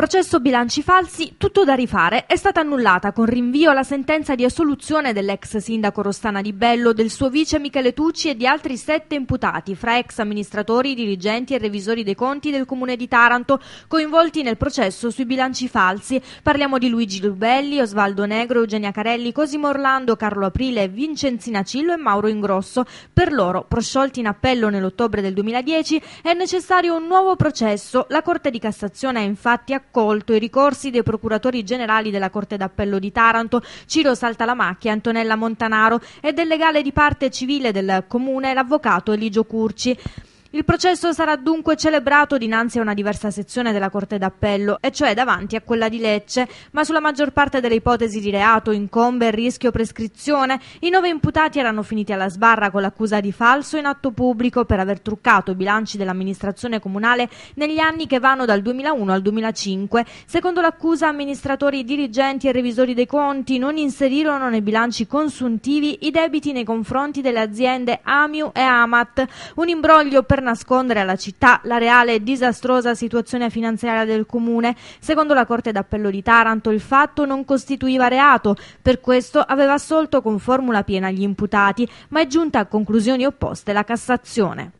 Processo bilanci falsi, tutto da rifare, è stata annullata con rinvio la sentenza di assoluzione dell'ex sindaco Rostana Di Bello, del suo vice Michele Tucci e di altri sette imputati, fra ex amministratori, dirigenti e revisori dei conti del comune di Taranto, coinvolti nel processo sui bilanci falsi. Parliamo di Luigi Lubelli, Osvaldo Negro, Eugenia Carelli, Cosimo Orlando, Carlo Aprile, Vincenzina Cillo e Mauro Ingrosso. Per loro, prosciolti in appello nell'ottobre del 2010, è necessario un nuovo processo. La Corte di Cassazione ha infatti accolto accolto i ricorsi dei procuratori generali della Corte d'Appello di Taranto, Ciro Saltalamacchia, Antonella Montanaro e del legale di parte civile del Comune, l'avvocato Eligio Curci. Il processo sarà dunque celebrato dinanzi a una diversa sezione della Corte d'Appello, e cioè davanti a quella di Lecce, ma sulla maggior parte delle ipotesi di reato incombe il rischio prescrizione. I nove imputati erano finiti alla sbarra con l'accusa di falso in atto pubblico per aver truccato i bilanci dell'amministrazione comunale negli anni che vanno dal 2001 al 2005. Secondo l'accusa, amministratori, dirigenti e revisori dei conti non inserirono nei bilanci consuntivi i debiti nei confronti delle aziende AMIU e AMAT, un imbroglio per nascondere alla città la reale e disastrosa situazione finanziaria del comune. Secondo la Corte d'Appello di Taranto il fatto non costituiva reato, per questo aveva assolto con formula piena gli imputati, ma è giunta a conclusioni opposte la Cassazione.